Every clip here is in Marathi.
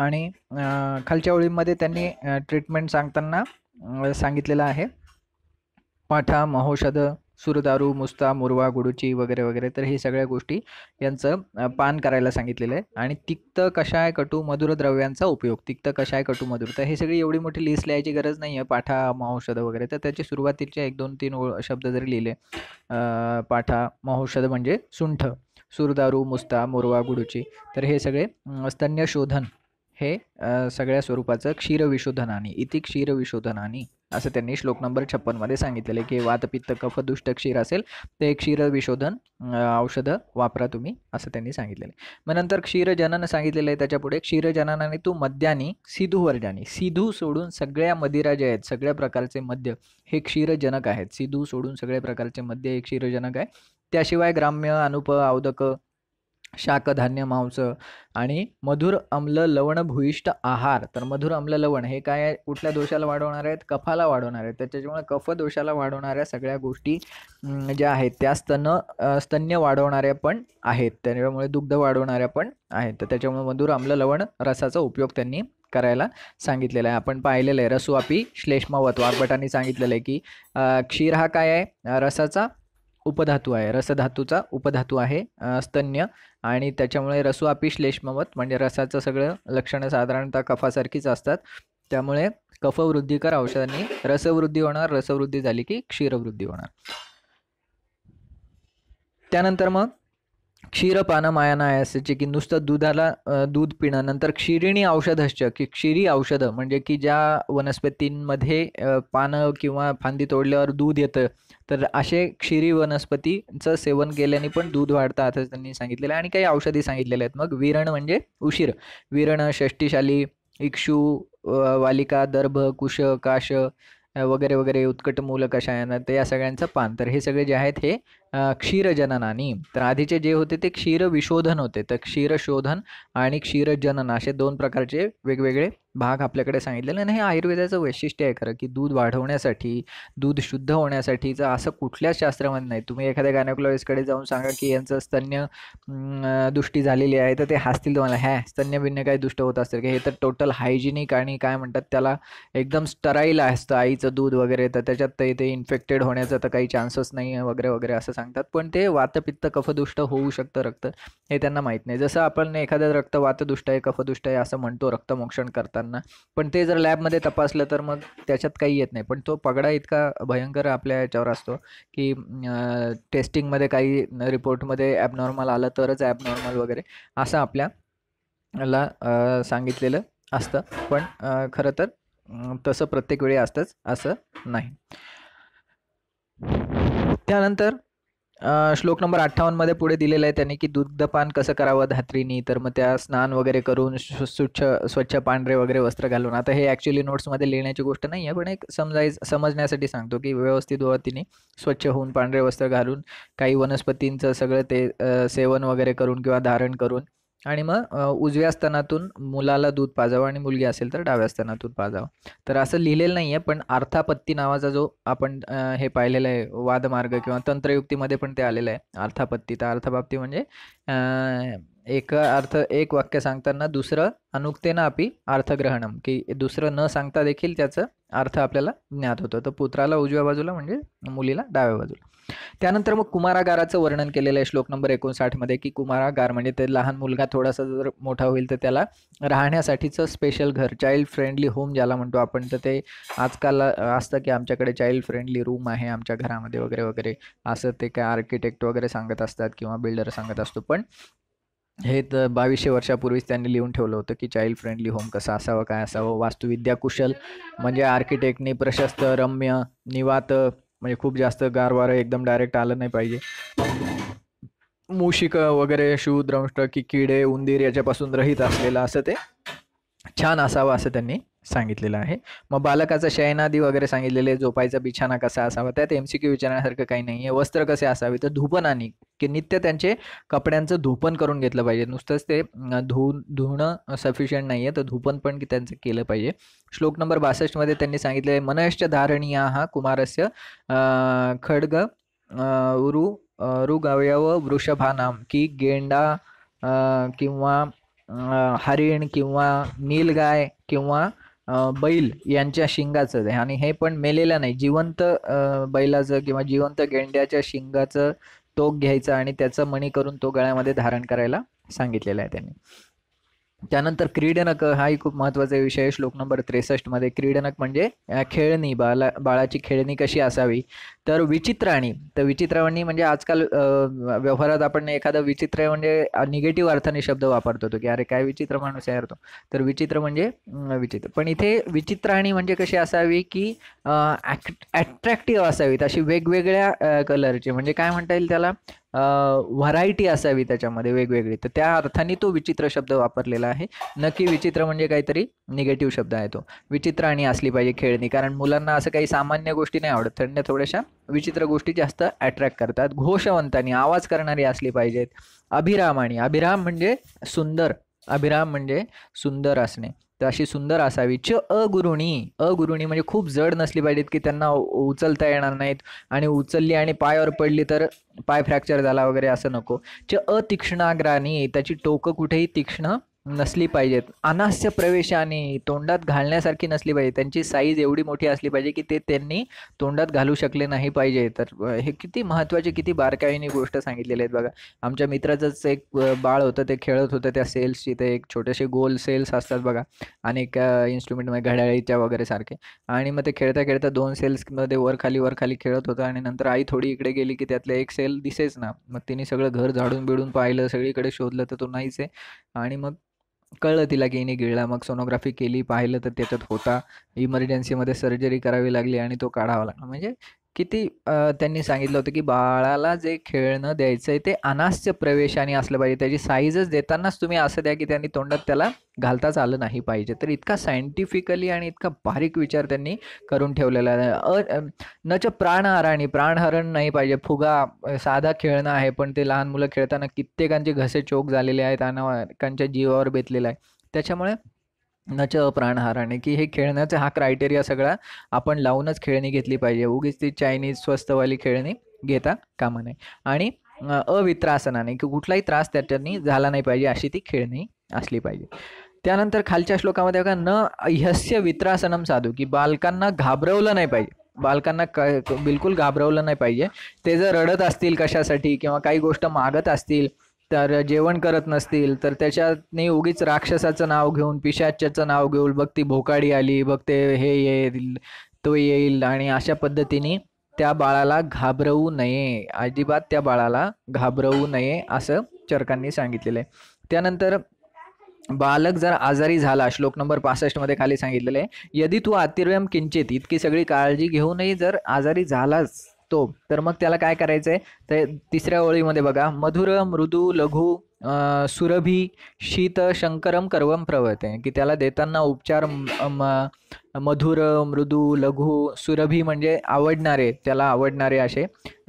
आणि खालच्या ओळीमध्ये त्यांनी ट्रीटमेंट सांगताना सांगितलेलं आहे पाठा महौषध सुरदारू मुस्ता मुरवा गुडुची वगैरे वगैरे तर हे सगळ्या गोष्टी यांचं पान करायला सांगितलेलं आहे आणि तिक्त कशाय कटू मधुर द्रव्यांचा उपयोग तिक्त कशाय कटू मधुर तर हे सगळी एवढी मोठी लिस्ट लिहायची गरज नाही आहे पाठा महौषध वगैरे तर त्याचे सुरुवातीचे एक दोन तीन शब्द जरी लिहिले पाठा महौषध म्हणजे सुंठ सुरदारू मुस्ता मुरवा गुडुची तर हे सगळे स्तन्य शोधन हे सगळ्या स्वरूपाचं क्षीरविशोधनानी इति क्षीरविशोधनानी असं त्यांनी श्लोक नंबर छप्पनमध्ये सांगितलेलं आहे की वातपित्त कफ दुष्ट क्षीर असेल ते क्षीरविशोधन औषधं वापरा तुम्ही असं त्यांनी सांगितलेलं आहे मग नंतर क्षीरजनन सांगितलेलं आहे त्याच्यापुढे क्षीरजननाने तू मद्यानी सिधूवर्जानी सिधू सोडून सगळ्या मदिरा जे आहेत सगळ्या प्रकारचे मद्य हे क्षीरजनक आहेत सिधू सोडून सगळ्या प्रकारचे मद्य हे क्षीरजनक आहे त्याशिवाय ग्राम्य अनुप औदक शाकधान्य मांस आणि मधुर अम्ल लवण भूयिष्ठ आहार तर मधुर अम्ल लवण हे काय कुठल्या दोषाला वाढवणार आहेत कफाला वाढवणार आहेत त्याच्यामुळे कफ दोषाला वाढवणाऱ्या सगळ्या गोष्टी ज्या आहेत त्या स्तन स्तन्य वाढवणाऱ्या पण आहेत त्याच्यामुळे दुग्ध वाढवणाऱ्या पण आहेत तर त्याच्यामुळे मधुर आम्ल लवण रसाचा उपयोग त्यांनी करायला सांगितलेलं आहे आपण पाहिलेलं आहे रसुआपी श्लेष्मावत वाघभटांनी सांगितलेलं आहे की क्षीर हा काय आहे रसाचा उपधातू आहे रसधातूचा उपधातू आहे स्तन्य आणि त्याच्यामुळे रसू अपिश्लेष्मवत म्हणजे रसाचं सगळं लक्षणं साधारणतः कफासारखीच असतात त्यामुळे कफवृद्धीकर औषधांनी रसवृद्धी होणार रसवृद्धी झाली की क्षीरवृद्धी होणार त्यानंतर मग क्षीरपानं असायची की नुसतं दुधाला दूध पिणं नंतर क्षीरिणी औषधश्च की क्षीरी औषधं म्हणजे की ज्या वनस्पतींमध्ये पानं किंवा फांदी तोडल्यावर दूध येतं तर असे क्षीरी वनस्पतीचं सेवन केल्याने पण दूध वाढतं असं त्यांनी सांगितलेलं आहे आणि काही औषधी सांगितलेल्या आहेत मग विरण म्हणजे उशीर विरण षष्टीशाली इक्षू वालिका दर्भ कुश काश वगैरे वगैरे उत्कट मूलक अशा तर या सगळ्यांचं पान तर हे सगळे जे आहेत हे क्षीरजननानी तर आधीचे जे होते ते क्षीर विशोधन होते तर क्षीरशोधन आणि क्षीरजनन असे दोन प्रकारचे वेगवेगळे भाग आपल्याकडे सांगितलेले आणि हे आयुर्वेदाचं वैशिष्ट्य आहे खरं की दूध वाढवण्यासाठी दूध शुद्ध होण्यासाठीचं असं कुठल्याच शास्त्रामध्ये नाही तुम्ही एखाद्या गायनोकॉलॉजिस्टकडे जाऊन सांगा की यांचं स्तन्य दृष्टी झालेली आहे तर ते हसतील तुम्हाला ह्या भिन्न काही दुष्ट होत असतील की हे तर टोटल हायजिनिक आणि काय म्हणतात त्याला एकदम स्टराईल असतं आईचं दूध वगैरे तर त्याच्यात ते इन्फेक्टेड होण्याचं तर काही चान्सेस नाही आहे वगैरे वगैरे असं सांगतात पण ते वातपित्त कफदुष्ट होऊ शकतं रक्त हे त्यांना माहीत नाही जसं आपण एखादं रक्त वातदुष्ट आहे कफदुष्ट आहे असं म्हणतो रक्तमोक्षण करताना पण ते जर लॅबमध्ये तपासलं तर मग त्याच्यात काही येत नाही पण तो पगडा इतका भयंकर आपल्या याच्यावर असतो की टेस्टिंगमध्ये काही रिपोर्टमध्ये ॲबनॉर्मल आलं तरच ॲबनॉर्मल वगैरे असं आपल्याला सांगितलेलं असतं पण खरं तर तसं प्रत्येक वेळी असतंच असं नाही त्यानंतर श्लोक नंबर अठ्ठावन्नमध्ये पुढे दिलेलं आहे त्यांनी की दुग्धपान कसं करावं धात्रीनी तर मग त्या स्नान वगैरे करून स्वच्छ स्वच्छ पांढरे वगैरे वस्त्र घालून आता हे ॲक्च्युली नोट्समध्ये लिहिण्याची गोष्ट नाही आहे पण एक समजाय समजण्यासाठी सांगतो की व्यवस्थित तिने स्वच्छ होऊन पांढरे वस्त्र घालून काही वनस्पतींचं सगळं ते सेवन वगैरे करून किंवा धारण करून आणि मग उजव्या स्तनातून मुलाला दूध पाजावं आणि मुलगी असेल तर डाव्या स्तनातून पाजावं तर असं लिहिलेलं नाही आहे पण अर्थापत्ती नावाचा जो आपण हे पाहिलेलं आहे वादमार्ग किंवा तंत्रयुक्तीमध्ये पण ते आलेलं आहे अर्थापत्ती तर अर्थाबाबती म्हणजे एक अर्थ एक वाक्य सांगताना दुसरं अनुक्तेनं आपी अर्थग्रहणम की दुसरं न सांगता देखील त्याचं अर्थ आपल्याला ज्ञात होतं तर पुत्राला उजव्या बाजूला म्हणजे मुलीला डाव्या बाजूला त्यानंतर मग कुमारागाराचं वर्णन केलेलं आहे श्लोक नंबर एकोणसाठमध्ये की कुमारागार म्हणजे ते लहान मुलगा थोडासा जर मोठा होईल तर त्याला राहण्यासाठीचं स्पेशल घर चाइल्ड फ्रेंडली होम ज्याला म्हणतो आपण तर ते आजकाल असतं की आमच्याकडे चाइल्ड फ्रेंडली रूम आहे आमच्या घरामध्ये वगैरे वगैरे असं ते काय आर्किटेक्ट वगैरे सांगत असतात किंवा बिल्डर सांगत असतो पण हे तर बावीसशे वर्षापूर्वीच त्यांनी लिहून ठेवलं होतं की चाइल्ड फ्रेंडली होम कसं असावं काय असावं वास्तुविद्या कुशल म्हणजे आर्किटेक्टनी प्रशस्त रम्य निवात म्हणजे खूप जास्त गार एकदम डायरेक्ट आलं नाही पाहिजे मुशिक वगैरे शूद्रंष्ट की किडे उंदीर याच्यापासून रहित असलेलं असं ते छान असावं असं त्यांनी सांगितलेलं आहे मग बालकाचा शयनादी वगैरे सांगितलेले झोपायचा बिछाना कसा असावा त्यात एम सी क्यू विचारण्यासारखं काही नाही आहे वस्त्र कसे असावे तर धुपन आणि की नित्य त्यांचे कपड्यांचं धुपन करून घेतलं पाहिजे नुसतंच ते धु धुणं सफिशियंट नाही आहे तर धुपन पण त्यांचं केलं पाहिजे श्लोक नंबर बासष्टमध्ये त्यांनी सांगितलेले मनश्च धारणीया हा कुमारस्य खडग रु रुगवयव वृषभानाम की गेंडा किंवा हरिण किंवा नीलगाय किंवा बैल यांच्या शिंगाचं आहे आणि हे पण मेलेलं नाही जिवंत बैलाचं किंवा जिवंत गेंड्याच्या शिंगाचं टोक घ्यायचं आणि त्याचं मणी करून तो गळ्यामध्ये धारण करायला सांगितलेलं आहे त्यांनी त्यानंतर क्रीडनक हाही खूप महत्वाचा विषय श्लोक नंबर मध्ये क्रीडनक म्हणजे खेळणी बाला बाळाची खेळणी कशी असावी तर विचित्राणी तर विचित्रवाणी म्हणजे आजकाल व्यवहारात आपण एखादा विचित्र म्हणजे निगेटिव्ह अर्थाने शब्द वापरतो तो की अरे काय विचित्र माणूस आहे तो तर विचित्र म्हणजे विचित्र पण इथे विचित्राणी म्हणजे कशी असावी की ॲट्रॅक्टिव्ह असावीत अशी वेगवेगळ्या कलरची म्हणजे काय म्हणता येईल त्याला व्हरायटी असावी त्याच्यामध्ये वेगवेगळी तर त्या अर्थाने तो विचित्र शब्द वापरलेला आहे नक्की विचित्र म्हणजे काहीतरी निगेटिव्ह शब्द आहे तो विचित्र आणि असली पाहिजे खेळणी कारण मुलांना असं काही सामान्य गोष्टी नाही आवडत थंड थोड्याशा विचित्र गोष्टी जास्त अट्रॅक्ट करतात घोषवंतानी आवाज करणारी असली पाहिजेत अभिरामानी अभिराम म्हणजे सुंदर अभिराम म्हणजे सुंदर असणे तर अशी सुंदर असावी च अगुरुणी अगुरुणी म्हणजे खूप जड नसली पाहिजेत की त्यांना उचलता येणार नाहीत आणि उचलली आणि पायावर पडली तर पाय फ्रॅक्चर झाला वगैरे असं नको च अतिक्ष्णाग्राणी त्याची टोकं कुठेही तीक्ष्ण नसली पाहिजेत अनास्य आणि तोंडात घालण्यासारखी नसली पाहिजे त्यांची साईज एवढी मोठी असली पाहिजे की ते त्यांनी तोंडात घालू शकले नाही पाहिजे तर हे किती महत्त्वाची किती बारकाईने गोष्ट सांगितलेली आहेत बघा आमच्या मित्राचंच एक बाळ होतं ते खेळत होतं त्या सेल्सची ते एक छोटेसे गोल सेल्स असतात बघा आणि एक इन्स्ट्रुमेंटमध्ये घड्याळीच्या वगैरे सारखे आणि मग ते खेळता खेळता दोन सेल्समध्ये वर खाली वर खाली खेळत होतं आणि नंतर आई थोडी इकडे गेली की त्यातलं एक सेल दिसेच ना मग तिने सगळं घर झाडून बिडून पाहिलं सगळीकडे शोधलं तर तो नाहीच आहे आणि मग कळलं तिला की इनी गिळला मग सोनोग्राफी केली पाहिलं तर त्याच्यात होता इमर्जन्सीमध्ये सर्जरी करावी लागली आणि तो काढावा लागला म्हणजे किती त्यांनी सांगितलं होतं की बाळाला जे खेळणं द्यायचं आहे ते अनास्य प्रवेशाने असलं पाहिजे त्याची साईजच देतानाच तुम्ही असं द्या की त्यांनी तोंडात त्याला घालताच आलं नाही पाहिजे तर इतका सायंटिफिकली आणि इतका बारीक विचार त्यांनी करून ठेवलेला आहे न च प्राणहाराणी प्राणहरण नाही पाहिजे फुगा साधा खेळणं आहे पण ते लहान मुलं खेळताना कित्येकांचे घसे चोक झालेले आहेत त्यांच्या जीवावर बेतलेला आहे त्याच्यामुळे नच प्राणहाराने की हे खेळण्याचा हा क्रायटेरिया सगळा आपण लावूनच खेळणी घेतली पाहिजे उगीच ती चायनीज स्वस्तवाली खेळणी घेता कामा नये आणि अवित्रासनाने की कुठलाही त्रास त्याच्यानी झाला नाही पाहिजे अशी ती खेळणी असली पाहिजे त्यानंतर खालच्या श्लोकामध्ये बघा न ह्यस्य वित्रासनम साधू की बालकांना घाबरवलं नाही पाहिजे बालकांना क बिलकुल घाबरवलं नाही पाहिजे ते जर रडत असतील कशासाठी किंवा काही गोष्ट मागत असतील तर जेवण करत नसतील तर त्याच्याने उगीच राक्षसाचं नाव घेऊन पिशाच्याचं नाव घेऊन बघ ती भोकाडी आली बघ ते हे येईल तो येईल आणि अशा पद्धतीने त्या बाळाला घाबरवू नये अजिबात त्या बाळाला घाबरवू नये असं चरकांनी सांगितलेलं आहे त्यानंतर बालक जर आजारी झाला श्लोक नंबर पासष्टमध्ये खाली सांगितलेलं आहे यदी तू आतिर्व्यम किंचित इतकी सगळी काळजी घेऊनही जर आजारी झालाच तो तर मग त्याला काय करायचं आहे तर तिसऱ्या ओळीमध्ये बघा मधुर मृदू लघु सुरभी शीत शंकरम कर्वम प्रवते की त्याला देताना उपचार मधुर मृदू लघु सुरभी म्हणजे आवडणारे त्याला आवडणारे असे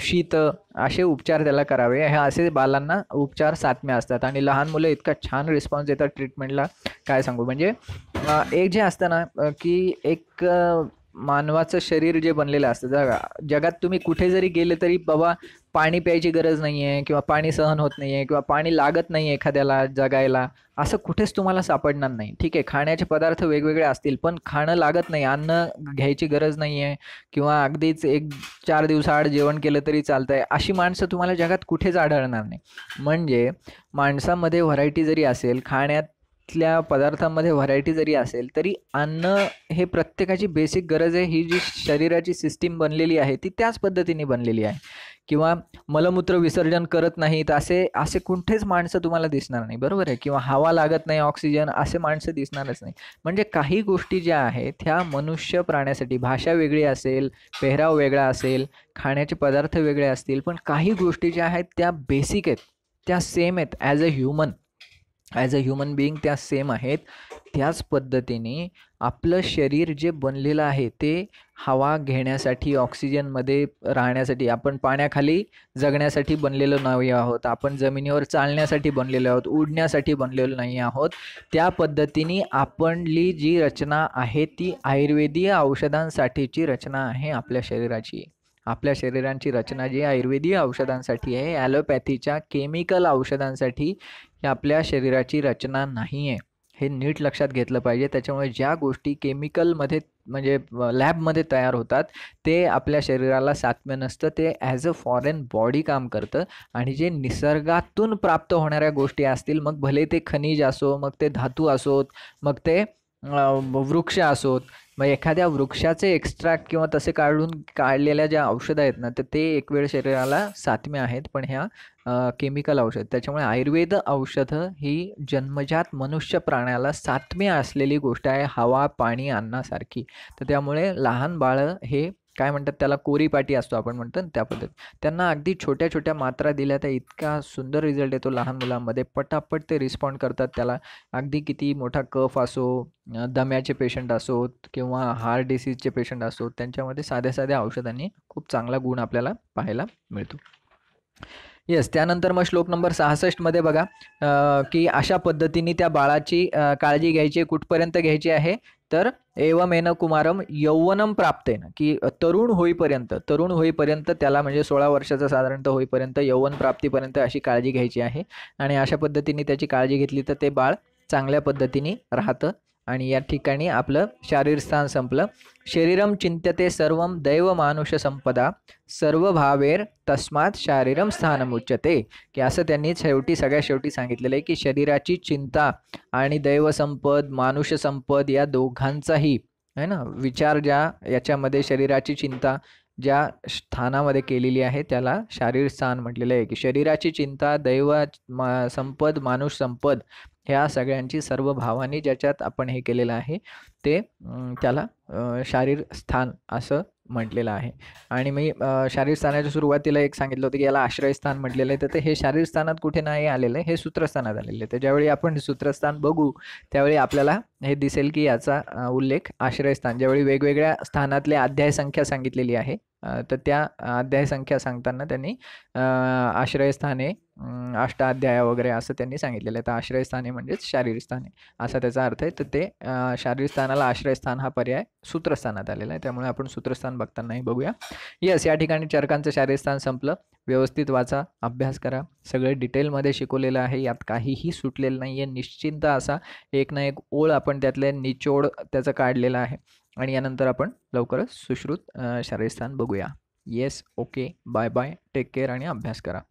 शीत असे उपचार त्याला करावे हे असे बालांना उपचार सातम्या असतात आणि लहान मुलं इतका छान रिस्पॉन्स देतात ट्रीटमेंटला काय सांगू म्हणजे एक जे असतं ना की एक मानवाचं शरीर जे बनलेलं असतं जगा जगात तुम्ही कुठे जरी गेले तरी बाबा पाणी प्यायची गरज नाही आहे किंवा पाणी सहन होत नाही आहे किंवा पाणी लागत नाही आहे एखाद्याला जगायला असं कुठेच तुम्हाला सापडणार नाही ठीक आहे खाण्याचे पदार्थ वेगवेगळे असतील पण खाणं लागत नाही अन्न घ्यायची गरज नाही आहे किंवा अगदीच एक चार दिवसाआड जेवण केलं तरी चालतं आहे अशी माणसं तुम्हाला जगात कुठेच आढळणार नाही म्हणजे माणसामध्ये व्हरायटी जरी असेल खाण्यात तिथल्या पदार्थांमध्ये व्हरायटी जरी असेल तरी अन्न हे प्रत्येकाची बेसिक गरज आहे ही जी शरीराची सिस्टीम बनलेली आहे ती त्याच पद्धतीने बनलेली आहे किंवा मलमूत्र विसर्जन करत नाहीत असे असे कुठेच माणसं तुम्हाला दिसणार नाही बरोबर आहे किंवा हवा लागत नाही ऑक्सिजन असे माणसं दिसणारच नाही म्हणजे काही गोष्टी ज्या आहेत त्या मनुष्य प्राण्यासाठी भाषा वेगळी असेल पेहराव वेगळा असेल खाण्याचे पदार्थ वेगळे असतील पण काही गोष्टी ज्या आहेत त्या बेसिक आहेत त्या सेम आहेत as a human as a human being त्या सेम आहेत त्याच पद्धतीने आपलं शरीर जे बनलेलं आहे ते हवा घेण्यासाठी ऑक्सिजनमध्ये राहण्यासाठी आपण पाण्याखाली जगण्यासाठी बनलेलो नाही आहोत आपण जमिनीवर चालण्यासाठी बनलेलो आहोत उडण्यासाठी बनलेलो नाही आहोत त्या पद्धतीने आपणली जी रचना आहे ती आयुर्वेदीय औषधांसाठीची रचना आहे आपल्या शरीराची आपल्या शरीरांची रचना जी आयुर्वेदीय औषधांसाठी आहे ॲलोपॅथीच्या केमिकल औषधांसाठी ही आपल्या शरीराची रचना नाही आहे हे नीट लक्षात घेतलं पाहिजे त्याच्यामुळे ज्या गोष्टी केमिकलमध्ये म्हणजे लॅबमध्ये तयार होतात ते आपल्या शरीराला साथम्य नसतं ते ॲज अ फॉरेन बॉडी काम करतं आणि जे निसर्गातून प्राप्त होणाऱ्या गोष्टी असतील मग भले ते खनिज असो मग ते धातू असोत मग ते वृक्ष असोत मग एखाद्या वृक्षाचे एक्स्ट्रॅक्ट किंवा तसे काढून काढलेल्या ज्या औषधं आहेत ना तर ते एक वेळ शरीराला सातमे आहेत पण ह्या केमिकल औषध त्याच्यामुळे आयुर्वेद औषधं ही जन्मजात मनुष्य प्राण्याला सातमे असलेली गोष्ट आहे हवा पाणी अन्नासारखी तर त्यामुळे लहान बाळं हे काय म्हणतात त्याला कोरी पाटी असतो आपण म्हणतो ना त्या पद्धती त्यांना अगदी छोट्या छोट्या मात्रा दिल्या तर इतका सुंदर रिझल्ट येतो लहान मुलांमध्ये पटापट ते रिस्पॉन्ड करतात त्याला अगदी किती मोठा कफ असो दम्याचे पेशंट असोत किंवा हार्ट डिसीजचे पेशंट असोत त्यांच्यामध्ये साध्या साध्या औषधांनी खूप चांगला गुण आपल्याला पाहायला मिळतो येस त्यानंतर मग श्लोक नंबर सहासष्टमध्ये बघा की अशा पद्धतीने त्या बाळाची काळजी घ्यायची कुठपर्यंत घ्यायची आहे तर एवमेन कुमारम यौवनम प्राप्तेन की तरुण होईपर्यंत तरुण होईपर्यंत त्याला म्हणजे सोळा वर्षाचा साधारणतः होईपर्यंत यौवन प्राप्तीपर्यंत अशी काळजी घ्यायची आहे आणि अशा पद्धतीने त्याची काळजी घेतली तर ते बाळ चांगल्या पद्धतीने राहतं आणि या ठिकाणी आपलं शारीरस्थान संपलं शरीरम चिंतते सर्व दैव मानुष संपदा सर्व भावेर तस्मात शारीरम स्थानम उच्चते की असं त्यांनी शेवटी सगळ्या शेवटी सांगितलेलं आहे की शरीराची चिंता आणि दैवसंपद मानुष संपद या दोघांचाही है ना विचार ज्या याच्यामध्ये शरीराची चिंता ज्या स्थानामध्ये केलेली आहे त्याला शारीर स्थान म्हटलेलं आहे की शरीराची चिंता दैव मा संपद मानुष संपद ह्या सगळ्यांची सर्व भावानी ज्याच्यात आपण हे केलेलं आहे ते त्याला शारीर स्थान असं म्हटलेलं आहे आणि मी शारीर स्थानाच्या सुरुवातीला एक सांगितलं होतं की याला आश्रयस्थान म्हटलेलं आहे तर ते हे शारीर स्थानात कुठे नाही आलेलं आहे हे सूत्रस्थानात आलेलं आहे तर ज्यावेळी आपण सूत्रस्थान बघू त्यावेळी आपल्याला हे दिसेल की याचा उल्लेख आश्रयस्थान ज्यावेळी वेगवेगळ्या स्थानातले अध्याय संख्या सांगितलेली आहे तर त्या अध्याय संख्या सांगताना त्यांनी आश्रयस्थाने अष्टाध्याय वगैरे असं त्यांनी सांगितलेलं आहे तर आश्रयस्थाने म्हणजेच शारीरस्थाने असा त्याचा अर्थ आहे तर ते शारीरिक स्थानाला आश्रयस्थान हा पर्याय सूत्रस्थानात आलेला आहे त्यामुळे आपण सूत्रस्थान बघतानाही बघूया येस या ठिकाणी चरकांचं शारीरस्थान संपलं व्यवस्थित वाचा अभ्यास करा सगळे डिटेलमध्ये शिकवलेलं आहे यात काहीही सुटलेलं नाही आहे निश्चिंत असा एक ना एक ओळ आपण त्यातले निचोड त्याचं काढलेलं आहे आणि यानंतर आपण लवकरच सुश्रुत शारीरस्थान बघूया yes okay bye bye take care आणि अभ्यास करा